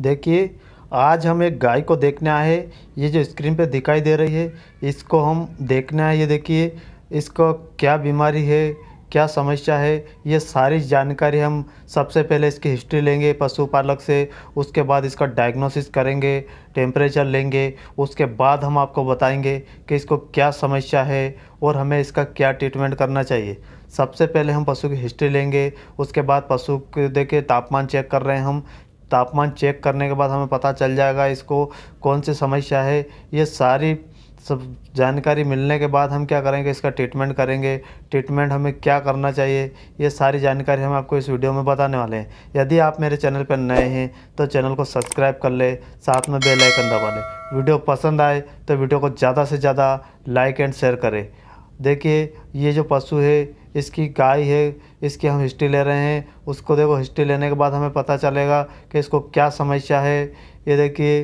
देखिए आज हम एक गाय को देखने आए ये जो स्क्रीन पे दिखाई दे रही है इसको हम देखने आए ये देखिए इसको क्या बीमारी है क्या समस्या है ये सारी जानकारी हम सबसे पहले इसकी हिस्ट्री लेंगे पशुपालक से उसके बाद इसका डायग्नोसिस करेंगे टेम्परेचर लेंगे उसके बाद हम आपको बताएंगे कि इसको क्या समस्या है और हमें इसका क्या ट्रीटमेंट करना चाहिए सबसे पहले हम पशु की हिस्ट्री लेंगे उसके बाद पशु के देखे तापमान चेक कर रहे हैं हम तापमान चेक करने के बाद हमें पता चल जाएगा इसको कौन सी समस्या है ये सारी सब जानकारी मिलने के बाद हम क्या करेंगे इसका ट्रीटमेंट करेंगे ट्रीटमेंट हमें क्या करना चाहिए ये सारी जानकारी हम आपको इस वीडियो में बताने वाले हैं यदि आप मेरे चैनल पर नए हैं तो चैनल को सब्सक्राइब कर ले साथ में बेल आइकन दबा लें वीडियो पसंद आए तो वीडियो को ज़्यादा से ज़्यादा लाइक एंड शेयर करें देखिए ये जो पशु है इसकी गाय है इसकी हम हिस्ट्री ले रहे हैं उसको देखो हिस्ट्री लेने के बाद हमें पता चलेगा कि इसको क्या समस्या है ये देखिए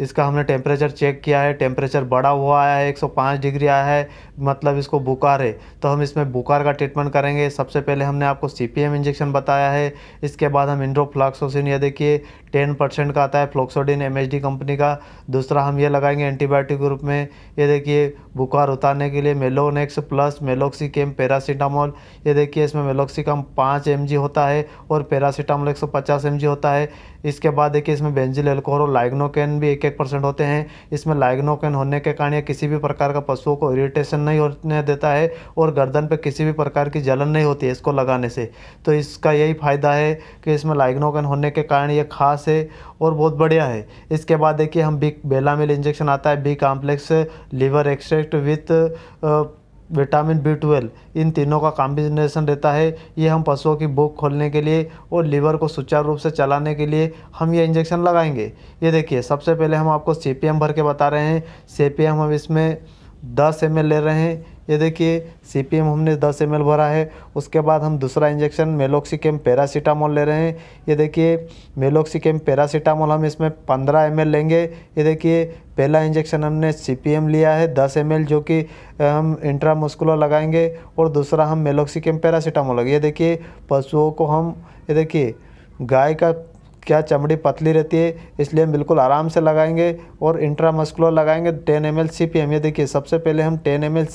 इसका हमने टेम्परेचर चेक किया है टेम्परेचर बढ़ा हुआ है 105 डिग्री आया है मतलब इसको बुखार है तो हम इसमें बुखार का ट्रीटमेंट करेंगे सबसे पहले हमने आपको सी इंजेक्शन बताया है इसके बाद हम इंड्रोफ्लॉक्सोसिन ये देखिए 10 परसेंट का आता है फ्लोक्सोडिन एम कंपनी का दूसरा हम ये लगाएंगे एंटीबायोटिक ग्रुप में ये देखिए बुखार उतारने के लिए मेलोनेक्स प्लस मेलोक्सिकम पैरासीटामोल ये देखिए इसमें मेलोक्सिकम पाँच एम होता है और पैरासीटामोल एक सौ होता है इसके बाद देखिए इसमें बेंजिल एल्कोहल और लाइग्नोकैन भी एक एक परसेंट होते हैं इसमें लाइग्नोकैन होने के कारण यह किसी भी प्रकार का पशुओं को इरिटेशन नहीं होने देता है और गर्दन पर किसी भी प्रकार की जलन नहीं होती है इसको लगाने से तो इसका यही फ़ायदा है कि इसमें लाइग्नोकेन होने के कारण ये खास है और बहुत बढ़िया है इसके बाद देखिए हम बी बेलामिल इंजेक्शन आता है B complex liver extract with vitamin B twelve इन तीनों का कॉम्बिनेशन रहता है ये हम पशुओं की भूख खोलने के लिए और लीवर को सुचारू रूप से चलाने के लिए हम ये इंजेक्शन लगाएंगे ये देखिए सबसे पहले हम आपको सी भर के बता रहे हैं सी हम इसमें दस एम ले रहे हैं ये देखिए सी हमने 10 एम भरा है उसके बाद हम दूसरा इंजेक्शन मेलोक्सिकेम पैरासीटामोल ले रहे हैं ये देखिए मेलोक्सिकेम पैरासीटामोल हम इसमें 15 एम लेंगे ये देखिए पहला इंजेक्शन हमने सी लिया है 10 एम जो कि हम इंट्रामस्कुलर लगाएंगे और दूसरा हम मेलोक्सिकेम पैरासीटामोल ये देखिए पशुओं को हम ये देखिए गाय का क्या चमड़ी पतली रहती है इसलिए हम बिल्कुल आराम से लगाएंगे और इंट्रामस्कुलर लगाएंगे 10 एम एल ये देखिए सबसे पहले हम 10 एम एल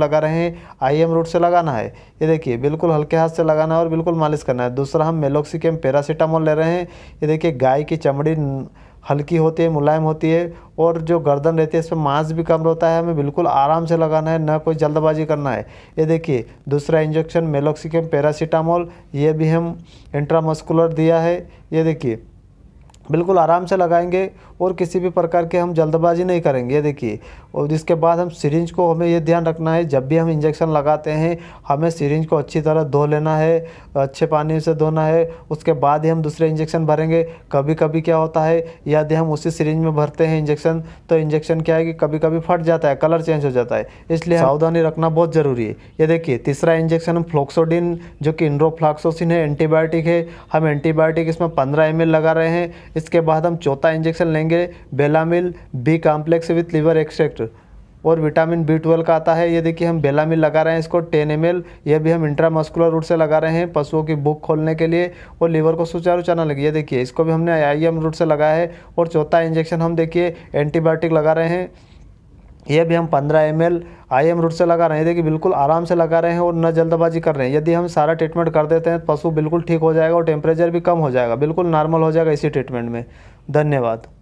लगा रहे हैं आई एम रूट से लगाना है ये देखिए बिल्कुल हल्के हाथ से लगाना है और बिल्कुल मालिश करना है दूसरा हम मेलोक्सिकम पैरासीटामोल ले रहे हैं ये देखिए गाय की चमड़ी हल्की होती है मुलायम होती है और जो गर्दन रहती है इसमें मांस भी कम रहता है हमें बिल्कुल आराम से लगाना है ना कोई जल्दबाजी करना है ये देखिए दूसरा इंजेक्शन मेलोक्सिकम पैरासीटामोल ये भी हम इंट्रामस्कुलर दिया है ये देखिए बिल्कुल आराम से लगाएंगे और किसी भी प्रकार के हम जल्दबाजी नहीं करेंगे ये देखिए और इसके बाद हम सिरिंज को हमें ये ध्यान रखना है जब भी हम इंजेक्शन लगाते हैं हमें सिरिंज को अच्छी तरह धो लेना है अच्छे पानी से धोना है उसके बाद ही हम दूसरे इंजेक्शन भरेंगे कभी कभी क्या होता है यदि हम उसी सिरिंज में भरते हैं इंजेक्शन तो इंजेक्शन क्या है कि कभी कभी फट जाता है कलर चेंज हो जाता है इसलिए सावधानी रखना बहुत ज़रूरी है ये देखिए तीसरा इंजेक्शन हम फ्लोक्सोडिन जो कि इंड्रोफ्लाक्सोसिन है एंटीबायोटिक है हम एंटीबायोटिक इसमें पंद्रह एम लगा रहे हैं इसके बाद हम चौथा इंजेक्शन लेंगे Belamyl B complex with liver extract और विटामिन बी ट्वेल्व का आता है ये देखिए हम बेलामिल लगा रहे हैं इसको टेन एम एल ये भी हम इंट्रामस्कुलर रूट से लगा रहे हैं पशुओं की भूख खोलने के लिए और लीवर को सुचारू चैनल ये देखिए इसको भी हमने आई रूट से लगाया है और चौथा इंजेक्शन हम देखिए एंटीबायोटिक लगा रहे हैं ये भी हम 15 M L I M route से लगा रहे हैं देखिए बिल्कुल आराम से लगा रहे हैं और न जल्दबाजी कर रहे हैं यदि हम सारा ट्रीटमेंट कर देते हैं तो पशु बिल्कुल ठीक हो जाएगा और टेम्परेचर भी कम हो जाएगा बिल्कुल नॉर्मल हो जाएगा इसी ट्रीटमेंट में धन्यवाद